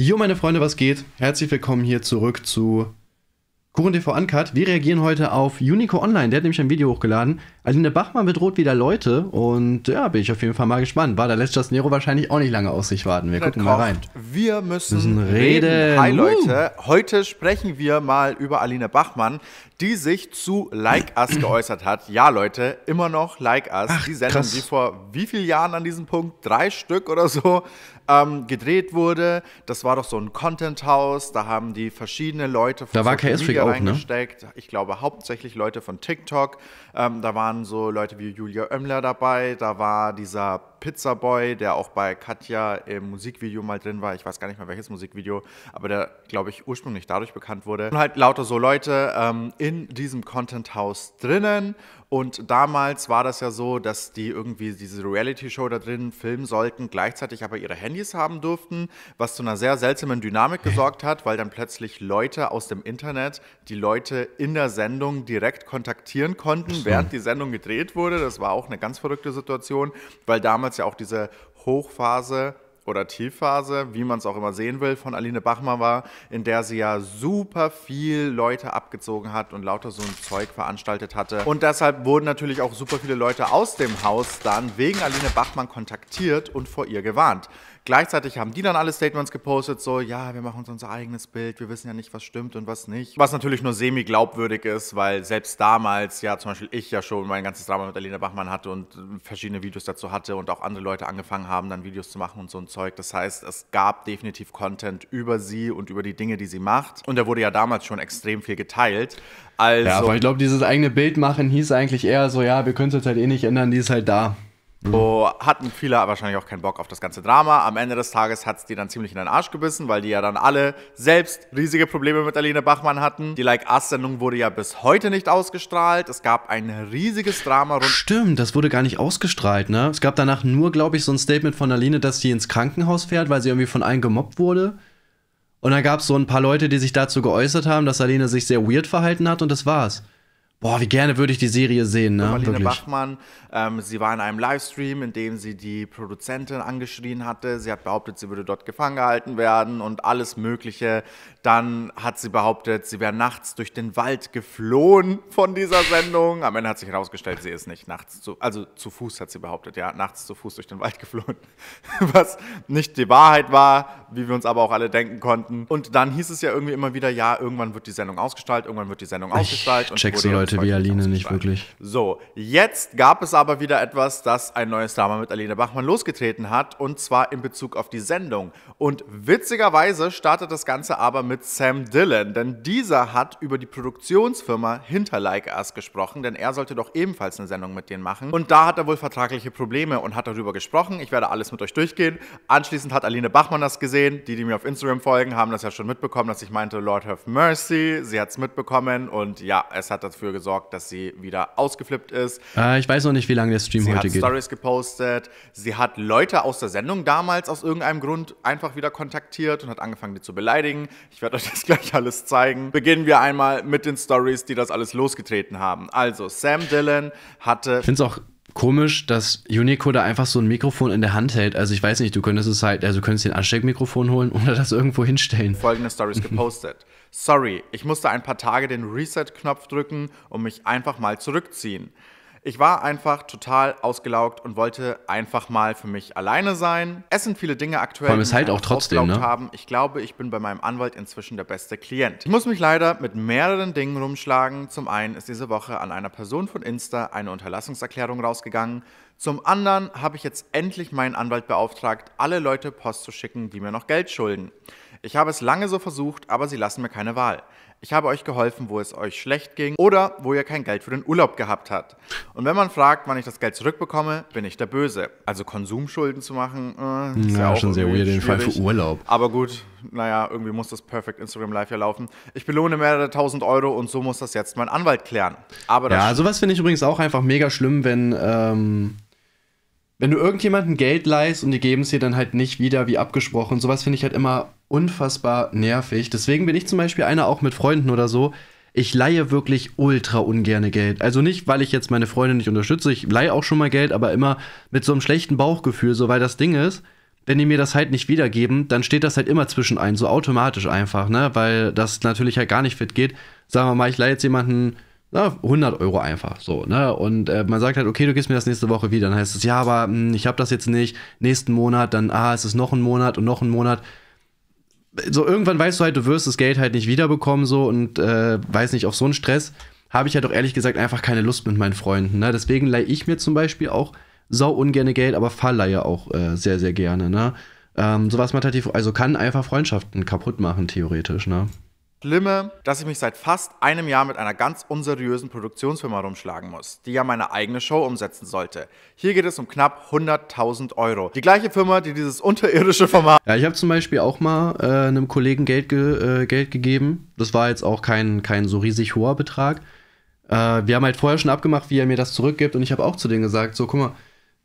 Jo, meine Freunde, was geht? Herzlich willkommen hier zurück zu KurenTV Uncut. Wir reagieren heute auf Unico Online. Der hat nämlich ein Video hochgeladen. Aline also Bachmann bedroht wieder Leute und ja, bin ich auf jeden Fall mal gespannt. War da lässt das Nero wahrscheinlich auch nicht lange auf sich warten. Wir gucken mal rein. Wir müssen, müssen reden. reden. Hi Leute, uh. heute sprechen wir mal über Aline Bachmann, die sich zu Like Us geäußert hat. Ja Leute, immer noch Like Us. Ach, die Sendung, krass. die vor wie vielen Jahren an diesem Punkt, drei Stück oder so, ähm, gedreht wurde. Das war doch so ein Content-Haus, da haben die verschiedene Leute von da war Social Media auch, ne? reingesteckt. Ne? Ich glaube hauptsächlich Leute von TikTok. Ähm, da waren waren so Leute wie Julia Oemmler dabei, da war dieser Pizzaboy, der auch bei Katja im Musikvideo mal drin war. Ich weiß gar nicht mehr welches Musikvideo, aber der, glaube ich, ursprünglich dadurch bekannt wurde. Und halt lauter so Leute ähm, in diesem Content House drinnen und damals war das ja so, dass die irgendwie diese Reality-Show da drin filmen sollten, gleichzeitig aber ihre Handys haben durften, was zu einer sehr seltsamen Dynamik gesorgt hat, weil dann plötzlich Leute aus dem Internet die Leute in der Sendung direkt kontaktieren konnten, während die Sendung gedreht wurde. Das war auch eine ganz verrückte Situation, weil damals ja auch diese Hochphase oder Tiefphase, wie man es auch immer sehen will, von Aline Bachmann war, in der sie ja super viel Leute abgezogen hat und lauter so ein Zeug veranstaltet hatte. Und deshalb wurden natürlich auch super viele Leute aus dem Haus dann wegen Aline Bachmann kontaktiert und vor ihr gewarnt. Gleichzeitig haben die dann alle Statements gepostet, so, ja, wir machen uns unser eigenes Bild, wir wissen ja nicht, was stimmt und was nicht. Was natürlich nur semi-glaubwürdig ist, weil selbst damals, ja, zum Beispiel ich ja schon mein ganzes Drama mit Alina Bachmann hatte und äh, verschiedene Videos dazu hatte und auch andere Leute angefangen haben, dann Videos zu machen und so ein Zeug. Das heißt, es gab definitiv Content über sie und über die Dinge, die sie macht. Und da wurde ja damals schon extrem viel geteilt. Also, ja, aber ich glaube, dieses eigene Bild machen hieß eigentlich eher so, ja, wir können es jetzt halt eh nicht ändern, die ist halt da. Mhm. So hatten viele wahrscheinlich auch keinen Bock auf das ganze Drama. Am Ende des Tages hat es die dann ziemlich in den Arsch gebissen, weil die ja dann alle selbst riesige Probleme mit Aline Bachmann hatten. Die Like Us-Sendung wurde ja bis heute nicht ausgestrahlt. Es gab ein riesiges Drama rund. Stimmt, das wurde gar nicht ausgestrahlt, ne? Es gab danach nur, glaube ich, so ein Statement von Aline, dass sie ins Krankenhaus fährt, weil sie irgendwie von allen gemobbt wurde. Und dann gab es so ein paar Leute, die sich dazu geäußert haben, dass Aline sich sehr weird verhalten hat und das war's. Boah, wie gerne würde ich die Serie sehen, ne? Marlene Wirklich. Bachmann, ähm, sie war in einem Livestream, in dem sie die Produzentin angeschrien hatte. Sie hat behauptet, sie würde dort gefangen gehalten werden und alles Mögliche. Dann hat sie behauptet, sie wäre nachts durch den Wald geflohen von dieser Sendung. Am Ende hat sich herausgestellt, sie ist nicht nachts zu, also zu Fuß hat sie behauptet, ja, nachts zu Fuß durch den Wald geflohen. Was nicht die Wahrheit war, wie wir uns aber auch alle denken konnten. Und dann hieß es ja irgendwie immer wieder, ja, irgendwann wird die Sendung ausgestrahlt, irgendwann wird die Sendung ausgestrahlt. Ich und check's, wurde Leute wollte die Aline nicht wirklich. So, jetzt gab es aber wieder etwas, das ein neues Drama mit Aline Bachmann losgetreten hat, und zwar in Bezug auf die Sendung. Und witzigerweise startet das Ganze aber mit Sam Dillon, denn dieser hat über die Produktionsfirma hinter Like Us gesprochen, denn er sollte doch ebenfalls eine Sendung mit denen machen. Und da hat er wohl vertragliche Probleme und hat darüber gesprochen. Ich werde alles mit euch durchgehen. Anschließend hat Aline Bachmann das gesehen. Die, die mir auf Instagram folgen, haben das ja schon mitbekommen, dass ich meinte, Lord have mercy. Sie hat es mitbekommen und ja, es hat dafür gesorgt gesorgt, dass sie wieder ausgeflippt ist. Äh, ich weiß noch nicht, wie lange der Stream sie heute geht. Sie hat Stories gepostet. Sie hat Leute aus der Sendung damals aus irgendeinem Grund einfach wieder kontaktiert und hat angefangen, die zu beleidigen. Ich werde euch das gleich alles zeigen. Beginnen wir einmal mit den Stories, die das alles losgetreten haben. Also, Sam Dillon hatte. Ich finde es auch komisch, dass Unicode einfach so ein Mikrofon in der Hand hält. Also ich weiß nicht, du könntest es halt, also du könntest den Ansteckmikrofon holen oder das irgendwo hinstellen. Folgende Stories gepostet. Sorry, ich musste ein paar Tage den Reset-Knopf drücken um mich einfach mal zurückziehen. Ich war einfach total ausgelaugt und wollte einfach mal für mich alleine sein. Es sind viele Dinge aktuell, die mich halt auch trotzdem, ne? haben. Ich glaube, ich bin bei meinem Anwalt inzwischen der beste Klient. Ich muss mich leider mit mehreren Dingen rumschlagen. Zum einen ist diese Woche an einer Person von Insta eine Unterlassungserklärung rausgegangen. Zum anderen habe ich jetzt endlich meinen Anwalt beauftragt, alle Leute Post zu schicken, die mir noch Geld schulden. Ich habe es lange so versucht, aber sie lassen mir keine Wahl. Ich habe euch geholfen, wo es euch schlecht ging oder wo ihr kein Geld für den Urlaub gehabt habt. Und wenn man fragt, wann ich das Geld zurückbekomme, bin ich der Böse. Also Konsumschulden zu machen, äh, ist ja, ja schon sehr weird, den Fall für Urlaub. Aber gut, naja, irgendwie muss das Perfect Instagram Live ja laufen. Ich belohne mehrere tausend Euro und so muss das jetzt mein Anwalt klären. Aber ja, sowas finde ich übrigens auch einfach mega schlimm, wenn ähm, wenn du irgendjemandem Geld leihst und die geben es dir dann halt nicht wieder wie abgesprochen, sowas finde ich halt immer unfassbar nervig. Deswegen bin ich zum Beispiel einer auch mit Freunden oder so. Ich leihe wirklich ultra ungerne Geld. Also nicht, weil ich jetzt meine Freunde nicht unterstütze. Ich leihe auch schon mal Geld, aber immer mit so einem schlechten Bauchgefühl, so weil das Ding ist, wenn die mir das halt nicht wiedergeben, dann steht das halt immer zwischen ein, so automatisch einfach, ne? Weil das natürlich halt gar nicht fit geht. Sagen wir mal, ich leihe jetzt jemanden na, 100 Euro einfach so. Ne? Und äh, man sagt halt, okay, du gibst mir das nächste Woche wieder. Dann heißt es, ja, aber mh, hm, ich habe das jetzt nicht. Nächsten Monat, dann, ah, es ist noch ein Monat und noch ein Monat. So, irgendwann weißt du halt, du wirst das Geld halt nicht wiederbekommen, so und äh, weiß nicht, auf so einen Stress habe ich halt auch ehrlich gesagt einfach keine Lust mit meinen Freunden. Ne? Deswegen leihe ich mir zum Beispiel auch sau ungerne Geld, aber verleihe auch äh, sehr, sehr gerne. Ne? Ähm, sowas man halt, die, also kann einfach Freundschaften kaputt machen, theoretisch. Ne? Schlimme, dass ich mich seit fast einem Jahr mit einer ganz unseriösen Produktionsfirma rumschlagen muss, die ja meine eigene Show umsetzen sollte. Hier geht es um knapp 100.000 Euro. Die gleiche Firma, die dieses unterirdische Format. Ja, ich habe zum Beispiel auch mal äh, einem Kollegen Geld, ge äh, Geld gegeben. Das war jetzt auch kein, kein so riesig hoher Betrag. Äh, wir haben halt vorher schon abgemacht, wie er mir das zurückgibt. Und ich habe auch zu denen gesagt, so guck mal,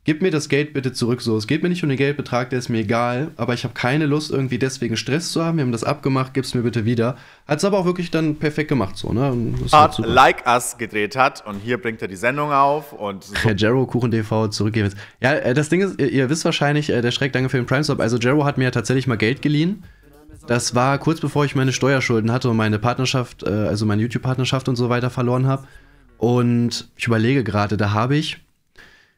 gib mir das Geld bitte zurück. So, es geht mir nicht um den Geldbetrag, der ist mir egal, aber ich habe keine Lust, irgendwie deswegen Stress zu haben. Wir haben das abgemacht, gib's mir bitte wieder. Hat es aber auch wirklich dann perfekt gemacht, so, ne? Hat Like Us gedreht hat und hier bringt er die Sendung auf und. So. Ja, Jero, Kuchen TV zurückgeben. Ja, äh, das Ding ist, ihr, ihr wisst wahrscheinlich, äh, der Schreck, danke für den Prime-Stop. Also, Jero hat mir ja tatsächlich mal Geld geliehen. Das war kurz bevor ich meine Steuerschulden hatte und meine Partnerschaft, äh, also meine YouTube-Partnerschaft und so weiter verloren habe. Und ich überlege gerade, da habe ich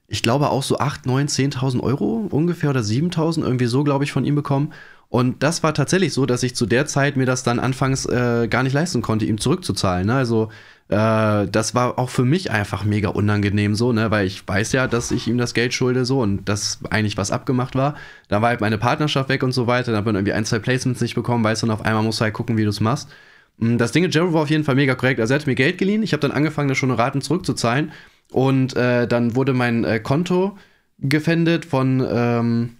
ich glaube, auch so 8, 9, 10.000 Euro ungefähr oder 7.000, irgendwie so, glaube ich, von ihm bekommen. Und das war tatsächlich so, dass ich zu der Zeit mir das dann anfangs äh, gar nicht leisten konnte, ihm zurückzuzahlen. Ne? Also äh, das war auch für mich einfach mega unangenehm so, ne? weil ich weiß ja, dass ich ihm das Geld schulde so und das eigentlich was abgemacht war. Dann war halt meine Partnerschaft weg und so weiter. Dann hat man irgendwie ein, zwei Placements nicht bekommen, weißt du, und auf einmal musst du halt gucken, wie du es machst. Hm, das Ding mit Jerry war auf jeden Fall mega korrekt. Also er hat mir Geld geliehen. Ich habe dann angefangen, da schon Raten zurückzuzahlen. Und äh, dann wurde mein äh, Konto gefändet von ähm,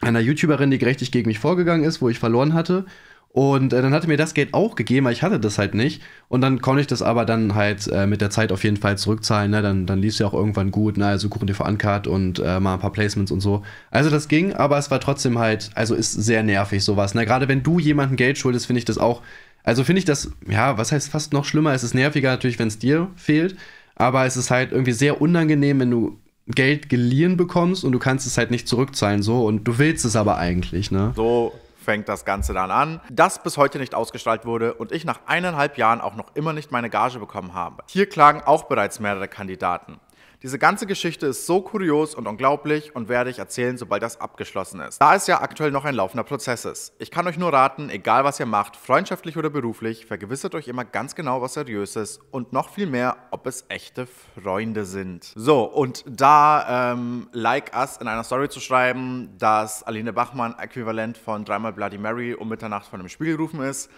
einer YouTuberin, die gerechtig gegen mich vorgegangen ist, wo ich verloren hatte. Und äh, dann hatte mir das Geld auch gegeben, weil ich hatte das halt nicht. Und dann konnte ich das aber dann halt äh, mit der Zeit auf jeden Fall zurückzahlen. Ne? Dann, dann lief es ja auch irgendwann gut. Ne? Also Kuchen TV Uncut und äh, mal ein paar Placements und so. Also das ging, aber es war trotzdem halt, also ist sehr nervig sowas. Ne? Gerade wenn du jemandem Geld schuldest, finde ich das auch. Also finde ich das, ja, was heißt fast noch schlimmer? Es ist nerviger natürlich, wenn es dir fehlt aber es ist halt irgendwie sehr unangenehm, wenn du Geld geliehen bekommst und du kannst es halt nicht zurückzahlen so und du willst es aber eigentlich, ne? So fängt das Ganze dann an, das bis heute nicht ausgestrahlt wurde und ich nach eineinhalb Jahren auch noch immer nicht meine Gage bekommen habe. Hier klagen auch bereits mehrere Kandidaten. Diese ganze Geschichte ist so kurios und unglaublich und werde ich erzählen, sobald das abgeschlossen ist. Da es ja aktuell noch ein laufender Prozess ist. Ich kann euch nur raten, egal was ihr macht, freundschaftlich oder beruflich, vergewissert euch immer ganz genau, was seriös ist und noch viel mehr, ob es echte Freunde sind. So, und da ähm, Like Us in einer Story zu schreiben, dass Aline Bachmann äquivalent von dreimal Bloody Mary um Mitternacht von einem Spiel gerufen ist,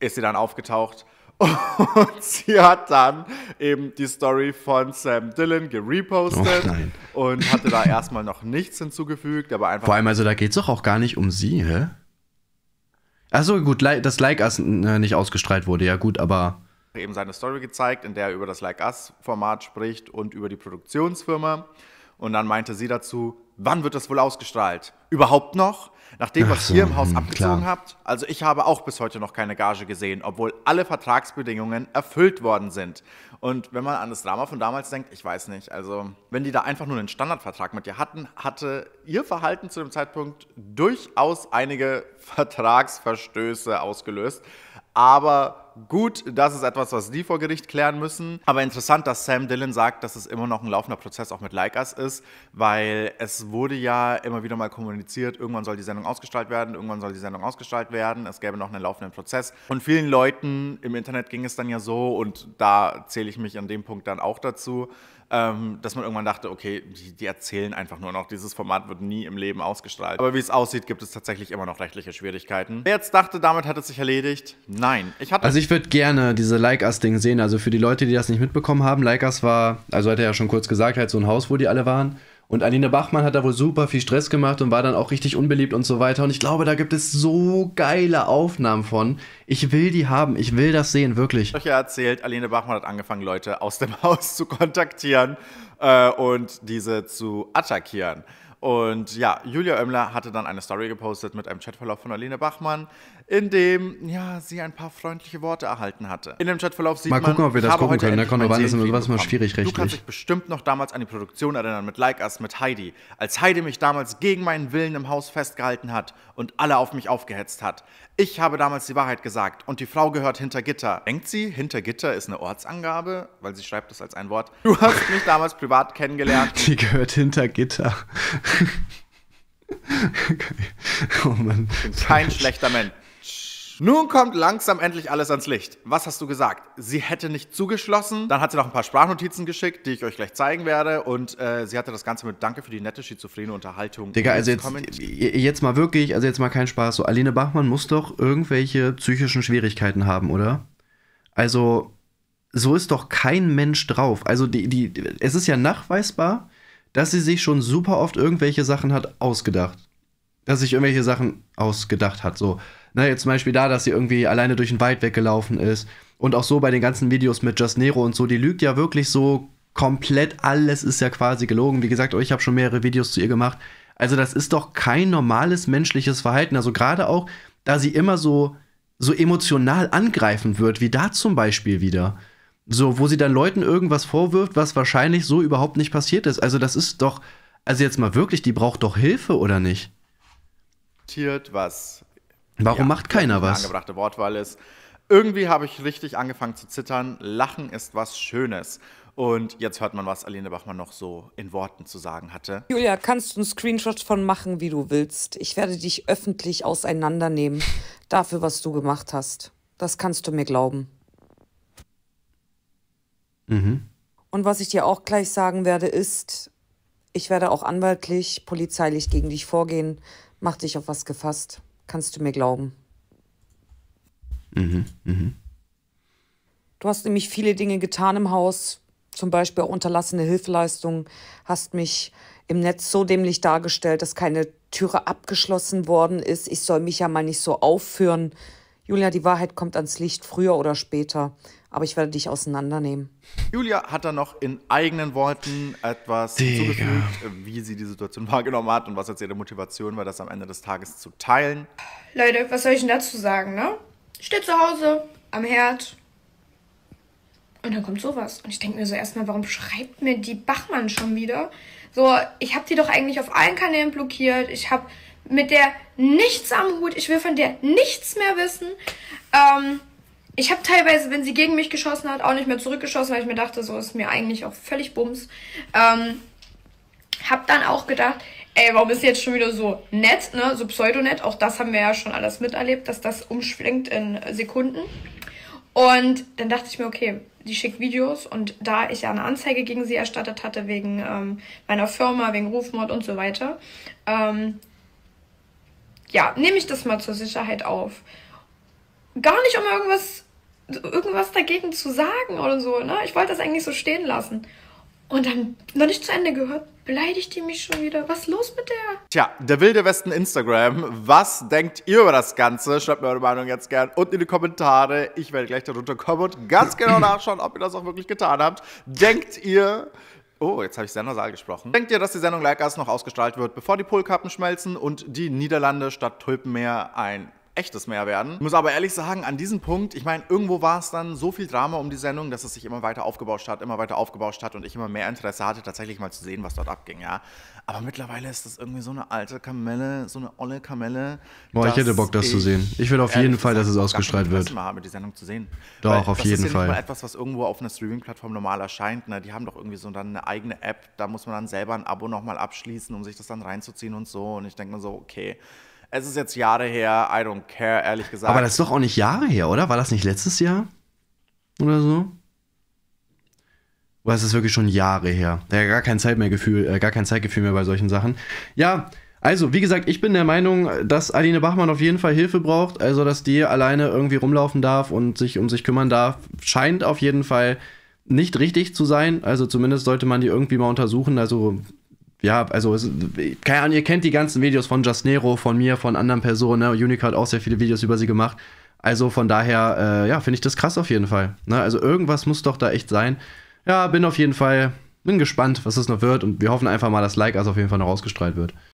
ist sie dann aufgetaucht. Und sie hat dann eben die Story von Sam Dillon gerepostet nein. und hatte da erstmal noch nichts hinzugefügt, aber einfach. Vor allem, also da geht es doch auch gar nicht um sie, hä? Achso, gut, das Like Us äh, nicht ausgestrahlt wurde, ja gut, aber. Eben seine Story gezeigt, in der er über das Like Us-Format spricht und über die Produktionsfirma. Und dann meinte sie dazu, wann wird das wohl ausgestrahlt? Überhaupt noch? Nachdem, was so, ihr im Haus hm, abgezogen klar. habt? Also ich habe auch bis heute noch keine Gage gesehen, obwohl alle Vertragsbedingungen erfüllt worden sind. Und wenn man an das Drama von damals denkt, ich weiß nicht, also wenn die da einfach nur einen Standardvertrag mit dir hatten, hatte ihr Verhalten zu dem Zeitpunkt durchaus einige Vertragsverstöße ausgelöst. Aber gut, das ist etwas, was die vor Gericht klären müssen. Aber interessant, dass Sam Dillon sagt, dass es immer noch ein laufender Prozess auch mit Like Us ist, weil es wurde ja immer wieder mal kommuniziert, irgendwann soll die Sendung ausgestrahlt werden, irgendwann soll die Sendung ausgestrahlt werden, es gäbe noch einen laufenden Prozess. Von vielen Leuten im Internet ging es dann ja so, und da zähle ich mich an dem Punkt dann auch dazu, ähm, dass man irgendwann dachte, okay, die, die, erzählen einfach nur noch, dieses Format wird nie im Leben ausgestrahlt. Aber wie es aussieht, gibt es tatsächlich immer noch rechtliche Schwierigkeiten. Wer jetzt dachte, damit hat es sich erledigt, nein. Ich hatte also ich würde gerne diese Like Us-Ding sehen. Also für die Leute, die das nicht mitbekommen haben, Like Us war, also hat er ja schon kurz gesagt, halt so ein Haus, wo die alle waren. Und Alina Bachmann hat da wohl super viel Stress gemacht und war dann auch richtig unbeliebt und so weiter. Und ich glaube, da gibt es so geile Aufnahmen von. Ich will die haben. Ich will das sehen, wirklich. Ich habe ja erzählt, Aline Bachmann hat angefangen, Leute aus dem Haus zu kontaktieren äh, und diese zu attackieren. Und ja, Julia Oemmler hatte dann eine Story gepostet mit einem Chatverlauf von Aline Bachmann, in dem ja, sie ein paar freundliche Worte erhalten hatte. In dem Chatverlauf sieht mal man, gucken, ob wir das gucken können. Da kommt noch wann ist was mal schwierig rechtlich. Du kannst dich bestimmt noch damals an die Produktion erinnern mit Like Us, mit Heidi, als Heidi mich damals gegen meinen Willen im Haus festgehalten hat und alle auf mich aufgehetzt hat. Ich habe damals die Wahrheit gesagt und die Frau gehört hinter Gitter. Denkt sie, hinter Gitter ist eine Ortsangabe, weil sie schreibt das als ein Wort. Du hast mich damals privat kennengelernt. Die gehört hinter Gitter. oh Mann. Ich bin kein schlechter Mensch. Nun kommt langsam endlich alles ans Licht. Was hast du gesagt? Sie hätte nicht zugeschlossen. Dann hat sie noch ein paar Sprachnotizen geschickt, die ich euch gleich zeigen werde. Und äh, sie hatte das Ganze mit Danke für die nette, schizophrene Unterhaltung. Digga, also jetzt, jetzt mal wirklich, also jetzt mal kein Spaß. So, Aline Bachmann muss doch irgendwelche psychischen Schwierigkeiten haben, oder? Also, so ist doch kein Mensch drauf. Also, die, die, es ist ja nachweisbar, dass sie sich schon super oft irgendwelche Sachen hat ausgedacht. Dass sich irgendwelche Sachen ausgedacht hat, so. Na, ne, jetzt zum Beispiel da, dass sie irgendwie alleine durch den Wald weggelaufen ist. Und auch so bei den ganzen Videos mit Just Nero und so, die lügt ja wirklich so komplett alles ist ja quasi gelogen. Wie gesagt, oh, ich habe schon mehrere Videos zu ihr gemacht. Also das ist doch kein normales menschliches Verhalten. Also gerade auch, da sie immer so, so emotional angreifen wird, wie da zum Beispiel wieder. So, wo sie dann Leuten irgendwas vorwirft, was wahrscheinlich so überhaupt nicht passiert ist. Also das ist doch, also jetzt mal wirklich, die braucht doch Hilfe, oder nicht? Tiert was. Warum ja, macht keiner was? Angebrachte Wortwahl ist. Irgendwie habe ich richtig angefangen zu zittern. Lachen ist was Schönes. Und jetzt hört man, was Aline Bachmann noch so in Worten zu sagen hatte. Julia, kannst du einen Screenshot von machen, wie du willst. Ich werde dich öffentlich auseinandernehmen dafür, was du gemacht hast. Das kannst du mir glauben. Mhm. Und was ich dir auch gleich sagen werde, ist, ich werde auch anwaltlich, polizeilich gegen dich vorgehen. Mach dich auf was gefasst. Kannst du mir glauben? Mhm, mhm. Du hast nämlich viele Dinge getan im Haus, zum Beispiel auch unterlassene Hilfeleistungen, hast mich im Netz so dämlich dargestellt, dass keine Türe abgeschlossen worden ist. Ich soll mich ja mal nicht so aufführen. Julia, die Wahrheit kommt ans Licht, früher oder später aber ich werde dich auseinandernehmen. Julia hat dann noch in eigenen Worten etwas zugefügt, äh, wie sie die Situation wahrgenommen hat und was jetzt ihre Motivation war, das am Ende des Tages zu teilen. Leute, was soll ich denn dazu sagen, ne? Ich stehe zu Hause, am Herd. Und dann kommt sowas. Und ich denke mir so erstmal, warum schreibt mir die Bachmann schon wieder? So, ich habe die doch eigentlich auf allen Kanälen blockiert. Ich habe mit der nichts am Hut. Ich will von der nichts mehr wissen. Ähm, ich habe teilweise, wenn sie gegen mich geschossen hat, auch nicht mehr zurückgeschossen, weil ich mir dachte, so ist mir eigentlich auch völlig bums. Ähm, hab dann auch gedacht, ey, warum ist sie jetzt schon wieder so nett, ne? So pseudonett. Auch das haben wir ja schon alles miterlebt, dass das umschwenkt in Sekunden. Und dann dachte ich mir, okay, die schickt Videos und da ich ja eine Anzeige gegen sie erstattet hatte, wegen ähm, meiner Firma, wegen Rufmord und so weiter, ähm, ja, nehme ich das mal zur Sicherheit auf. Gar nicht, um irgendwas irgendwas dagegen zu sagen oder so. Ne? Ich wollte das eigentlich so stehen lassen. Und dann noch nicht zu Ende gehört, beleidigt die mich schon wieder. Was ist los mit der? Tja, der wilde Westen Instagram. Was denkt ihr über das Ganze? Schreibt mir eure Meinung jetzt gern unten in die Kommentare. Ich werde gleich darunter kommen und ganz genau nachschauen, ob ihr das auch wirklich getan habt. Denkt ihr, Oh, jetzt habe ich sehr Sendersal gesprochen. Denkt ihr, dass die Sendung Like noch ausgestrahlt wird, bevor die Polkappen schmelzen und die Niederlande statt Tulpenmeer ein echtes Meer werden. Ich muss aber ehrlich sagen, an diesem Punkt, ich meine, irgendwo war es dann so viel Drama um die Sendung, dass es sich immer weiter aufgebauscht hat, immer weiter aufgebauscht hat und ich immer mehr Interesse hatte, tatsächlich mal zu sehen, was dort abging, ja. Aber mittlerweile ist das irgendwie so eine alte Kamelle, so eine olle Kamelle. Boah, ich hätte Bock, das zu sehen. Ich will auf jeden Fall, dass es ausgestrahlt wird. Mal habe, die Sendung zu sehen. Doch, Weil auf jeden Fall. Das ist ja nicht mal etwas, was irgendwo auf einer Streaming-Plattform normal erscheint. Ne? Die haben doch irgendwie so dann eine eigene App, da muss man dann selber ein Abo nochmal abschließen, um sich das dann reinzuziehen und so. Und ich denke mir so, okay, es ist jetzt Jahre her, I don't care, ehrlich gesagt. Aber das ist doch auch nicht Jahre her, oder? War das nicht letztes Jahr? Oder so? Oder ist das wirklich schon Jahre her? Ja, gar kein Zeit mehr Gefühl, äh, gar kein Zeitgefühl mehr bei solchen Sachen. Ja, also, wie gesagt, ich bin der Meinung, dass Aline Bachmann auf jeden Fall Hilfe braucht. Also, dass die alleine irgendwie rumlaufen darf und sich um sich kümmern darf, scheint auf jeden Fall nicht richtig zu sein. Also, zumindest sollte man die irgendwie mal untersuchen. Also, ja, also keine Ahnung, ihr kennt die ganzen Videos von Jasnero, von mir, von anderen Personen. Ne? Unica hat auch sehr viele Videos über sie gemacht. Also von daher, äh, ja, finde ich das krass auf jeden Fall. Ne? Also irgendwas muss doch da echt sein. Ja, bin auf jeden Fall, bin gespannt, was es noch wird und wir hoffen einfach mal, dass Like Us auf jeden Fall noch ausgestrahlt wird.